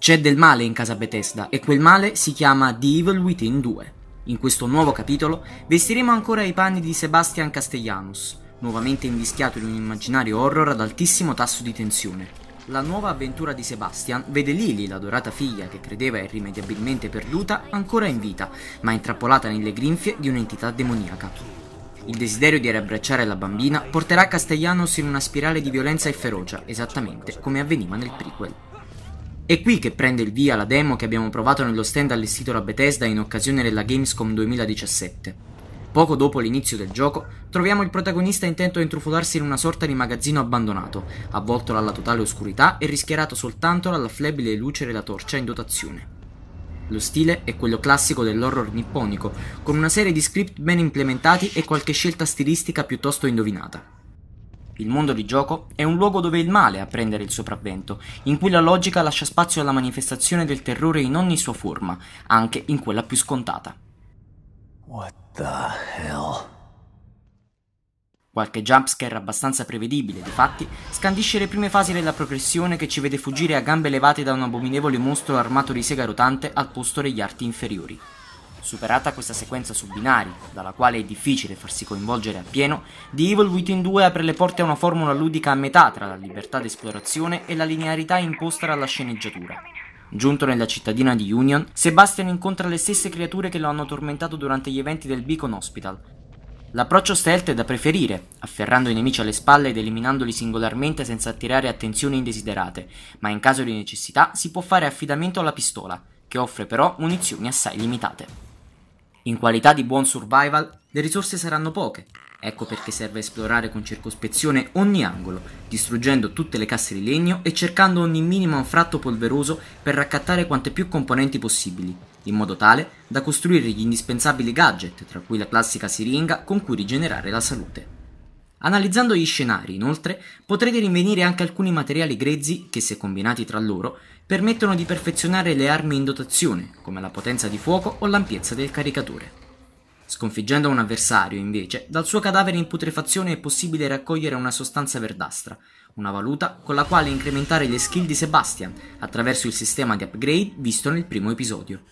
C'è del male in casa Bethesda e quel male si chiama The Evil Within 2. In questo nuovo capitolo vestiremo ancora i panni di Sebastian Castellanos, nuovamente invischiato in un immaginario horror ad altissimo tasso di tensione. La nuova avventura di Sebastian vede Lily, la dorata figlia che credeva irrimediabilmente perduta, ancora in vita, ma intrappolata nelle grinfie di un'entità demoniaca. Il desiderio di riabbracciare la bambina porterà Castellanos in una spirale di violenza e ferocia, esattamente come avveniva nel prequel. È qui che prende il via la demo che abbiamo provato nello stand allestito da Bethesda in occasione della Gamescom 2017. Poco dopo l'inizio del gioco, troviamo il protagonista intento a intrufolarsi in una sorta di magazzino abbandonato, avvolto dalla totale oscurità e rischiarato soltanto dalla flebile luce della torcia in dotazione. Lo stile è quello classico dell'horror nipponico, con una serie di script ben implementati e qualche scelta stilistica piuttosto indovinata. Il mondo di gioco è un luogo dove il male ha prendere il sopravvento, in cui la logica lascia spazio alla manifestazione del terrore in ogni sua forma, anche in quella più scontata. What the hell? Qualche jumpscare abbastanza prevedibile, difatti, scandisce le prime fasi della progressione che ci vede fuggire a gambe levate da un abominevole mostro armato di sega rotante al posto degli arti inferiori. Superata questa sequenza su binari, dalla quale è difficile farsi coinvolgere appieno, The Evil Within 2 apre le porte a una formula ludica a metà tra la libertà d'esplorazione e la linearità imposta dalla sceneggiatura. Giunto nella cittadina di Union, Sebastian incontra le stesse creature che lo hanno tormentato durante gli eventi del Beacon Hospital. L'approccio stealth è da preferire, afferrando i nemici alle spalle ed eliminandoli singolarmente senza attirare attenzioni indesiderate, ma in caso di necessità si può fare affidamento alla pistola, che offre però munizioni assai limitate. In qualità di buon survival, le risorse saranno poche. Ecco perché serve esplorare con circospezione ogni angolo, distruggendo tutte le casse di legno e cercando ogni minimo anfratto polveroso per raccattare quante più componenti possibili, in modo tale da costruire gli indispensabili gadget, tra cui la classica siringa con cui rigenerare la salute. Analizzando gli scenari, inoltre, potrete rinvenire anche alcuni materiali grezzi che, se combinati tra loro, permettono di perfezionare le armi in dotazione, come la potenza di fuoco o l'ampiezza del caricatore. Sconfiggendo un avversario, invece, dal suo cadavere in putrefazione è possibile raccogliere una sostanza verdastra, una valuta con la quale incrementare le skill di Sebastian attraverso il sistema di upgrade visto nel primo episodio.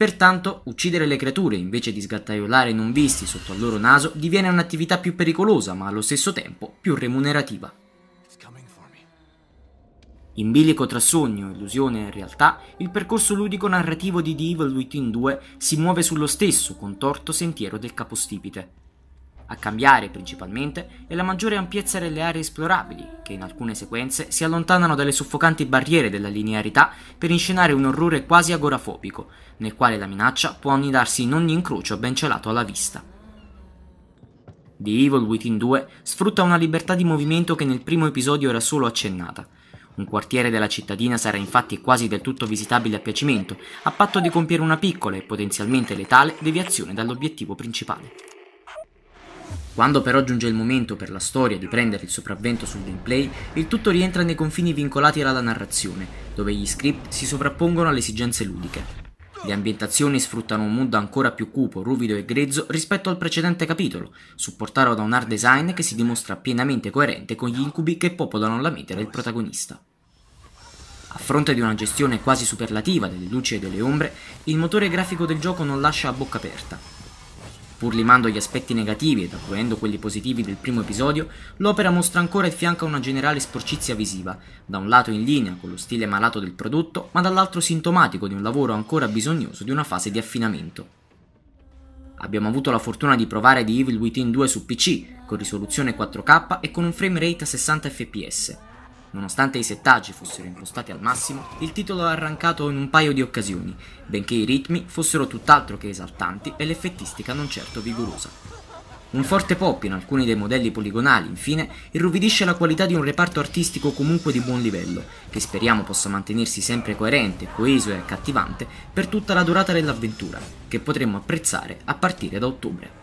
Pertanto, uccidere le creature invece di sgattaiolare non visti sotto al loro naso diviene un'attività più pericolosa ma allo stesso tempo più remunerativa. In bilico tra sogno, illusione e realtà, il percorso ludico-narrativo di The Evil Within 2 si muove sullo stesso contorto sentiero del capostipite. A cambiare principalmente è la maggiore ampiezza delle aree esplorabili, che in alcune sequenze si allontanano dalle soffocanti barriere della linearità per inscenare un orrore quasi agorafobico, nel quale la minaccia può annidarsi in ogni incrocio ben celato alla vista. The Evil Within 2 sfrutta una libertà di movimento che nel primo episodio era solo accennata. Un quartiere della cittadina sarà infatti quasi del tutto visitabile a piacimento, a patto di compiere una piccola e potenzialmente letale deviazione dall'obiettivo principale. Quando però giunge il momento per la storia di prendere il sopravvento sul gameplay, il tutto rientra nei confini vincolati alla narrazione, dove gli script si sovrappongono alle esigenze ludiche. Le ambientazioni sfruttano un mood ancora più cupo, ruvido e grezzo rispetto al precedente capitolo, supportato da un art design che si dimostra pienamente coerente con gli incubi che popolano la mente del protagonista. A fronte di una gestione quasi superlativa delle luci e delle ombre, il motore grafico del gioco non lascia a bocca aperta, Pur limando gli aspetti negativi ed accruendo quelli positivi del primo episodio, l'opera mostra ancora e fianca una generale sporcizia visiva, da un lato in linea con lo stile malato del prodotto, ma dall'altro sintomatico di un lavoro ancora bisognoso di una fase di affinamento. Abbiamo avuto la fortuna di provare The Evil Within 2 su PC, con risoluzione 4K e con un frame rate a 60 fps, Nonostante i settaggi fossero impostati al massimo, il titolo ha arrancato in un paio di occasioni, benché i ritmi fossero tutt'altro che esaltanti e l'effettistica non certo vigorosa. Un forte pop in alcuni dei modelli poligonali, infine, irruvidisce la qualità di un reparto artistico comunque di buon livello, che speriamo possa mantenersi sempre coerente, coeso e accattivante per tutta la durata dell'avventura, che potremo apprezzare a partire da ottobre.